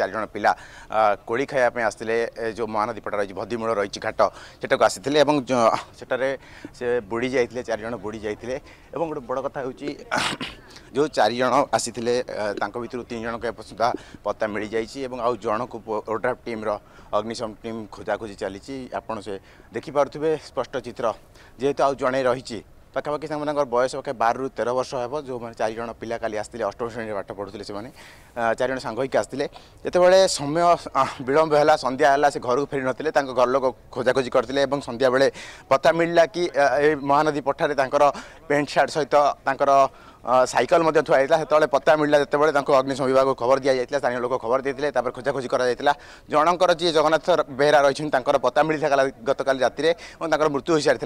ଚାରି ଜଣ ପିଲା କୋଳି ଖାଇବା ପାଇଁ ଆସିଥିଲେ ଯେଉଁ ମହାନଦୀପଟା ରହିଛି ଭଦିମୂଳ ରହିଛି ଘାଟ ସେଟାକୁ ଆସିଥିଲେ ଏବଂ ସେଠାରେ ସେ ବୁଡ଼ି ଯାଇଥିଲେ ଚାରି ଜଣ ବୁଡ଼ି ଯାଇଥିଲେ ଏବଂ ଗୋଟେ ବଡ଼ କଥା ହେଉଛି ଯେଉଁ ଚାରିଜଣ ଆସିଥିଲେ ତାଙ୍କ ଭିତରୁ ତିନି ଜଣଙ୍କୁ ଏବେ ସୁଦ୍ଧା ପତ୍ତା ମିଳିଯାଇଛି ଏବଂ ଆଉ ଜଣକୁ ଓଡ୍ରାଫ୍ ଟିମ୍ର ଅଗ୍ନିଶମ ଟିମ୍ ଖୋଜାଖୋଜି ଚାଲିଛି ଆପଣ ସେ ଦେଖିପାରୁଥିବେ ସ୍ପଷ୍ଟ ଚିତ୍ର ଯେହେତୁ ଆଉ ଜଣେ ରହିଛି पाखापाय 12 रु 13 वर्ष हेबो जो काली पिकासिसे अष्टम श्रेणी पाठ पढुँदै चारजना साङ्गिक आतेबे समय विलम्ब होला सन्ध्या होला घरको फेरि नथिले तांको घर लोक करथिले एवं संध्या बेले पता मिलला कि ए महानदी तांकर प्यान्ट शर्ट सहित तांकर সাইকেল থুয়া হয়েছিল সেতবে পত্তা মিলা যেতবে তাঁর অগ্নিশম বিভাগ খবর দিয়া যাই স্থানীয় লোক খবর দিয়ে তাপরে খোঁজাখোঁজি করা যাই জনকর যে জগন্নাথ বেহেরা রয়েছেন তাঁর পত্তা মিলি গতকাল রাতে এবং তাঁর মৃত্যু হয়ে সারি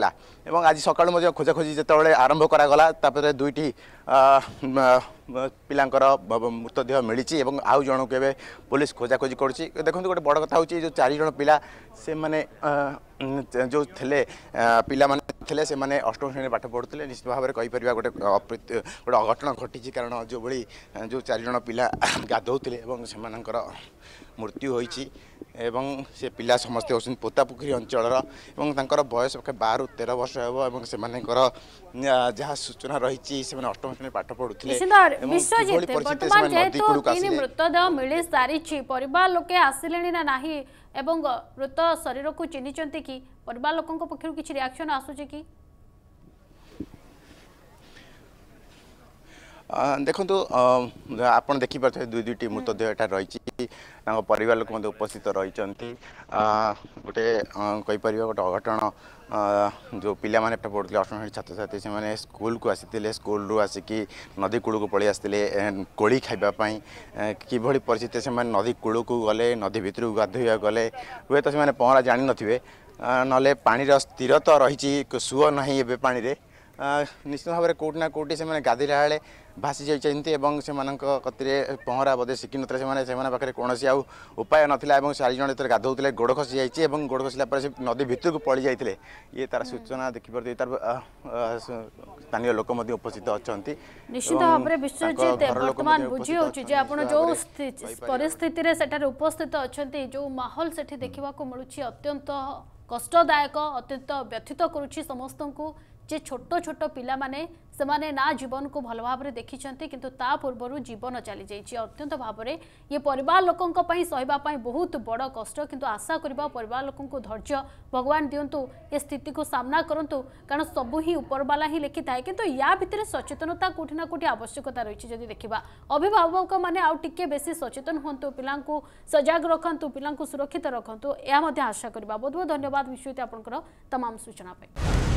এবং আজ সকাল খোঁজাখোঁজি যেতবে আরম্ভ করা তাপরে দুইটি ପିଲାଙ୍କର ମୃତଦେହ ମିଳିଛି ଏବଂ ଆଉ ଜଣକୁ ଏବେ ପୋଲିସ ଖୋଜାଖୋଜି କରୁଛି ଦେଖନ୍ତୁ ଗୋଟେ ବଡ଼ କଥା ହେଉଛି ଯେଉଁ ଚାରିଜଣ ପିଲା ସେମାନେ ଯେଉଁ ଥିଲେ ପିଲାମାନେ ଥିଲେ ସେମାନେ ଅଷ୍ଟମ ଶ୍ରେଣୀରେ ପାଠ ପଢ଼ୁଥିଲେ ନିଶ୍ଚିତ ଭାବରେ କହିପାରିବା ଗୋଟେ ଗୋଟେ ଅଘଟଣ ଘଟିଛି କାରଣ ଯେଉଁଭଳି ଯେଉଁ ଚାରିଜଣ ପିଲା ଗାଧୋଉଥିଲେ ଏବଂ ସେମାନଙ୍କର ମୃତ୍ୟୁ ହୋଇଛି ଏବଂ ସେ ପିଲା ସମସ୍ତେ ହେଉଛନ୍ତି ପୋତାପୋଖରୀ ଅଞ୍ଚଳର ଏବଂ ତାଙ୍କର ବୟସ ପକ୍ଷେ ବାରରୁ ତେର ବର୍ଷ ହେବ ଏବଂ ସେମାନଙ୍କର ଯାହା ସୂଚନା ରହିଛି ସେମାନେ ଅଷ୍ଟମ ଶ୍ରେଣୀ ପାଠ ପଢୁଥିଲେ ମୃତଦେହ ମିଳି ସାରିଛି ପରିବାର ଲୋକେ ଆସିଲେଣି ନା ନାହିଁ ଏବଂ ମୃତ ଶରୀରକୁ ଚିହ୍ନିଛନ୍ତି କି ପରିବାର ଲୋକଙ୍କ ପକ୍ଷରୁ କିଛି ରିଆକ୍ସନ ଆସୁଛି କି ଦେଖନ୍ତୁ ଆପଣ ଦେଖିପାରୁଥିବେ ଦୁଇ ଦୁଇଟି ମୃତଦେହ ଏଠାରେ ରହିଛି ତାଙ୍କ ପରିବାର ଲୋକ ମଧ୍ୟ ଉପସ୍ଥିତ ରହିଛନ୍ତି ଗୋଟେ କହିପାରିବା ଗୋଟେ ଅଘଟଣ ଯେଉଁ ପିଲାମାନେ ପାଠ ପଢ଼ୁଥିଲେ ଅଷ୍ଟମ ଶ୍ରେଣୀ ଛାତ୍ରଛାତ୍ରୀ ସେମାନେ ସ୍କୁଲକୁ ଆସିଥିଲେ ସ୍କୁଲରୁ ଆସିକି ନଦୀ କୂଳକୁ ପଳେଇ ଆସିଥିଲେ କୋଳି ଖାଇବା ପାଇଁ କିଭଳି ପରିସ୍ଥିତି ସେମାନେ ନଦୀ କୂଳକୁ ଗଲେ ନଦୀ ଭିତରକୁ ଗାଧୋଇବା ଗଲେ ହୁଏତ ସେମାନେ ପହଁରା ଜାଣିନଥିବେ ନହେଲେ ପାଣିର ସ୍ଥିରତା ରହିଛି ସୁଅ ନାହିଁ ଏବେ ପାଣିରେ ନିଶ୍ଚିତ ଭାବରେ କେଉଁଠି ନା କେଉଁଠି ସେମାନେ ଗାଧୋଇଲା ବେଳେ ଭାସି ଯାଇଛନ୍ତି ଏବଂ ସେମାନଙ୍କ କତିରେ ପହଁରା ବୋଧେ ଶିଖିନଥିଲେ ସେମାନେ ସେମାନଙ୍କ ପାଖରେ କୌଣସି ଆଉ ଉପାୟ ନଥିଲା ଏବଂ ଚାରିଜଣ ଯେତେବେଳେ ଗାଧୋଉଥିଲେ ଗୋଡ଼ ଖସି ଯାଇଛି ଏବଂ ଗୋଡ଼ ଖସିଲା ପରେ ସେ ନଦୀ ଭିତରକୁ ପଳି ଯାଇଥିଲେ ଇଏ ତାର ସୂଚନା ଦେଖିପାରୁଥିବେ ତାର ସ୍ଥାନୀୟ ଲୋକ ମଧ୍ୟ ଉପସ୍ଥିତ ଅଛନ୍ତି ନିଶ୍ଚିତ ଭାବରେ ବିଶ୍ୱଜିତ ବର୍ତ୍ତମାନ ବୁଝି ହେଉଛି ଯେ ଆପଣ ଯେଉଁ ପରିସ୍ଥିତିରେ ସେଠାରେ ଉପସ୍ଥିତ ଅଛନ୍ତି ଯେଉଁ ମାହୋଲ ସେଠି ଦେଖିବାକୁ ମିଳୁଛି ଅତ୍ୟନ୍ତ କଷ୍ଟଦାୟକ ଅତ୍ୟନ୍ତ ବ୍ୟଥିତ କରୁଛି ସମସ୍ତଙ୍କୁ जे छोट छोट पाने से माने ना जीवन को भल भाव देखी किंतु ता पूर्व जीवन चली जाइए अत्यंत भाव में ये परिवार लोकों पर बहुत बड़ कष्ट किंतु आशा कर पर लोकं धर्ज भगवान दिंतु ये स्थित को सामना करूँ कारण सब ही उपरवाला ही लिखि थाए कि भितर सचेतनता कौटि ना कौटी आवश्यकता रही है जदि देखा अभिभावक मैंने टी बे सचेतन हूँ पिला सजग रखु पिला सुरक्षित रखु यह आशा करवा बहुत बहुत धन्यवाद विश्व आपंकर तमाम सूचना पर